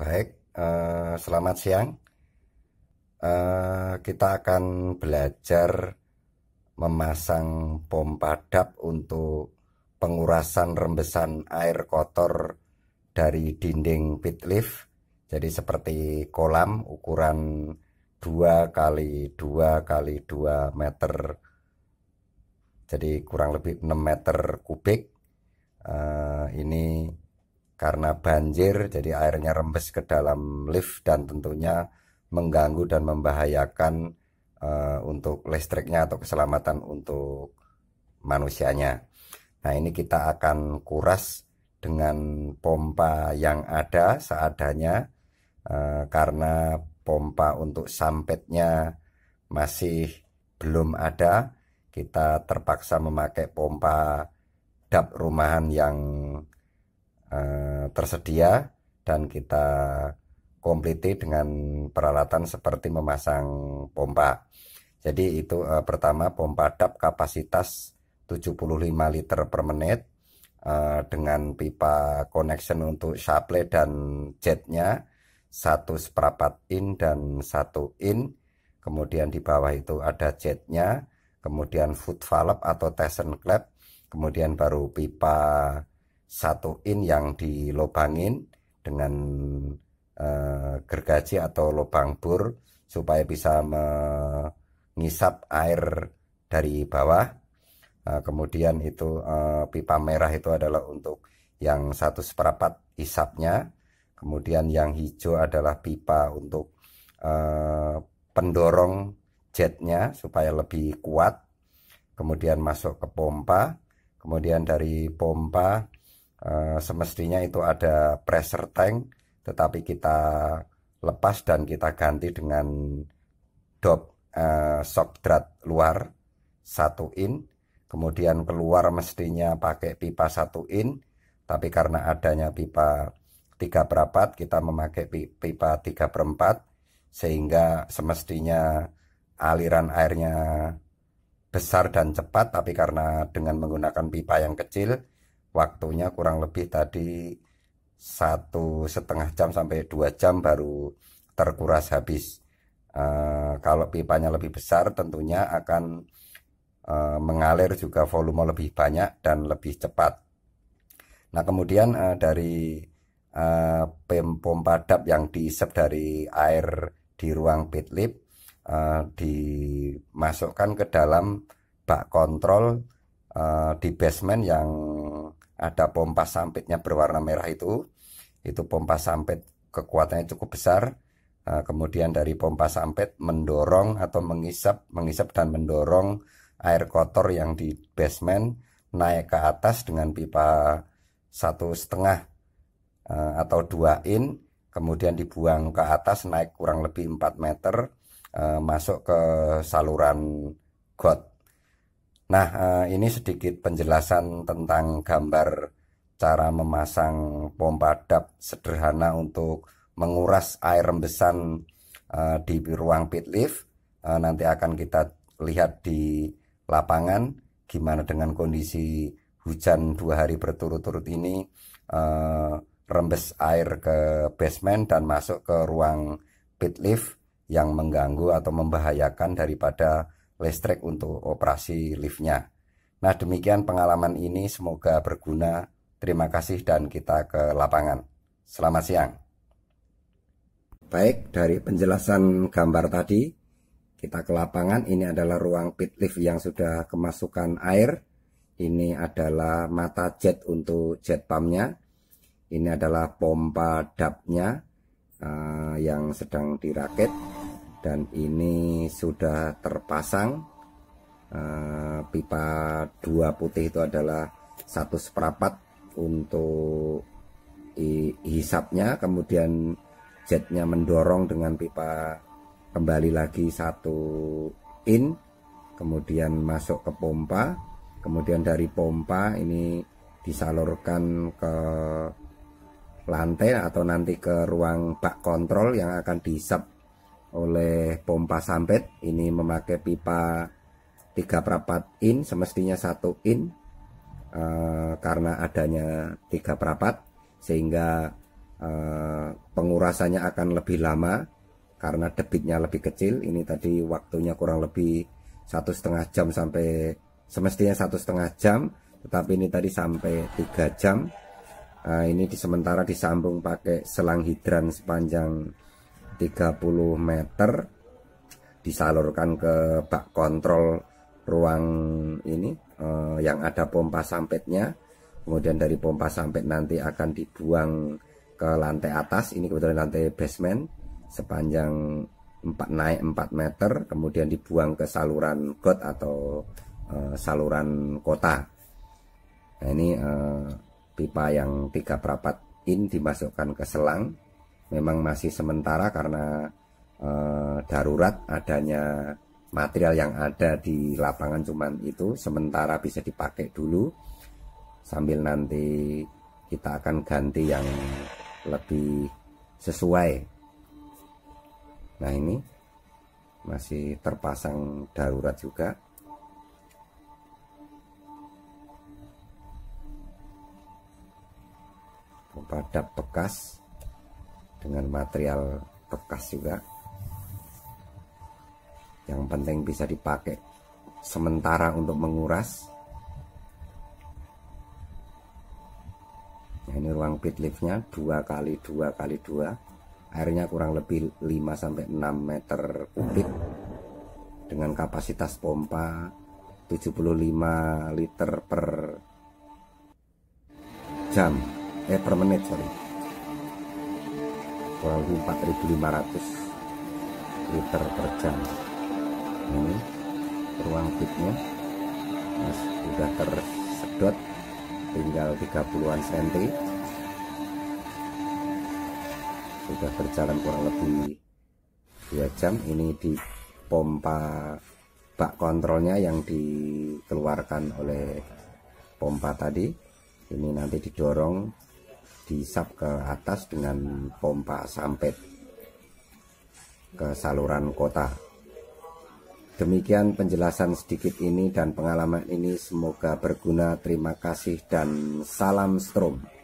Baik, uh, selamat siang. Uh, kita akan belajar memasang pompa dap untuk pengurasan rembesan air kotor dari dinding pit lift. Jadi seperti kolam ukuran 2 kali 2 kali 2 meter. Jadi kurang lebih 6 meter kubik. Eh, ini karena banjir jadi airnya rembes ke dalam lift dan tentunya mengganggu dan membahayakan uh, untuk listriknya atau keselamatan untuk manusianya. Nah, ini kita akan kuras dengan pompa yang ada seadanya uh, karena pompa untuk sampetnya masih belum ada. Kita terpaksa memakai pompa dap rumahan yang Eh, tersedia dan kita kompliti dengan peralatan seperti memasang pompa. Jadi itu uh, pertama pompa dap kapasitas 75 liter per menit uh, dengan pipa connection untuk supply dan jetnya satu seperempat in dan satu in kemudian di bawah itu ada jetnya kemudian foot valve atau tension klep, kemudian baru pipa satu in yang dilobangin dengan eh, gergaji atau lubang bur supaya bisa mengisap air dari bawah. Eh, kemudian itu eh, pipa merah itu adalah untuk yang satu seperempat isapnya. Kemudian yang hijau adalah pipa untuk pendorong jetnya supaya lebih kuat. Kemudian masuk ke pompa. Kemudian dari pompa Eh, semestinya itu ada pressure tank tetapi kita lepas dan kita ganti dengan dop eh, shock drat luar satu in kemudian keluar mestinya pakai pipa satu in tapi karena adanya pipa 3 per kita memakai pipa 3 perempat sehingga semestinya aliran airnya besar dan cepat tapi karena dengan menggunakan pipa yang kecil waktunya kurang lebih tadi satu setengah jam sampai dua jam baru terkuras habis uh, kalau pipanya lebih besar tentunya akan uh, mengalir juga volume lebih banyak dan lebih cepat nah kemudian uh, dari uh, pompa dap yang diisep dari air di ruang pit lip dimasukkan ke dalam bak kontrol uh, di basement yang ada pompa sampitnya berwarna merah itu. Itu pompa sampit kekuatannya cukup besar. Eh, kemudian dari pompa sampit mendorong atau mengisap, mengisap dan mendorong air kotor yang di basement naik ke atas dengan pipa satu setengah eh, atau dua in, kemudian dibuang ke atas naik kurang lebih 4 meter eh, masuk ke saluran got Nah, eh, ini sedikit penjelasan tentang gambar cara memasang pompa dap sederhana untuk menguras air rembesan eh, di ruang pit lift. Eh, nanti akan kita lihat di lapangan gimana dengan kondisi hujan dua hari berturut-turut ini rembes air ke basement dan masuk ke ruang pit lift yang mengganggu atau membahayakan daripada listrik untuk operasi liftnya. Nah demikian pengalaman ini semoga berguna. Terima kasih dan kita ke lapangan. Selamat siang. Baik, dari penjelasan gambar tadi, kita ke lapangan. Ini adalah ruang pit lift yang sudah kemasukan air. Ini adalah mata jet untuk jet pumpnya. Ini adalah pompa dapnya uh, yang sedang dirakit dan ini sudah terpasang eh, pipa dua putih itu adalah satu seperempat untuk hisapnya kemudian jetnya mendorong dengan pipa kembali lagi satu in kemudian masuk ke pompa kemudian dari pompa ini disalurkan ke lantai atau nanti ke ruang bak kontrol yang akan dihisap oleh pompa sampet ini memakai pipa 3 perapat in semestinya satu in uh, karena adanya tiga perapat sehingga uh, pengurasannya akan lebih lama karena debitnya lebih kecil ini tadi waktunya kurang lebih satu setengah jam sampai semestinya satu setengah jam tetapi ini tadi sampai tiga jam uh, ini di sementara disambung pakai selang hidran sepanjang 30 meter disalurkan ke bak kontrol ruang ini eh, yang ada pompa sampetnya kemudian dari pompa sampet nanti akan dibuang ke lantai atas ini kebetulan lantai basement sepanjang 4 naik 4 meter kemudian dibuang ke saluran got atau eh, saluran kota nah ini eh, pipa yang tiga perapat in dimasukkan ke selang memang masih sementara karena eh, darurat adanya material yang ada di lapangan cuman itu sementara bisa dipakai dulu sambil nanti kita akan ganti yang lebih sesuai nah ini masih terpasang darurat juga pada bekas dengan material bekas juga yang penting bisa dipakai sementara untuk menguras nah, ini ruang pit liftnya 2 kali 2 kali 2 airnya kurang lebih 5 sampai 6 meter kubik dengan kapasitas pompa 75 liter per jam eh per menit sorry lebih 4500 liter per jam ini ruang bitnya mas sudah tersedot tinggal 30-an cm. sudah berjalan kurang lebih 2 jam ini di pompa bak kontrolnya yang dikeluarkan oleh pompa tadi ini nanti didorong disap ke atas dengan pompa sampet ke saluran kota. Demikian penjelasan sedikit ini dan pengalaman ini semoga berguna. Terima kasih dan salam strom.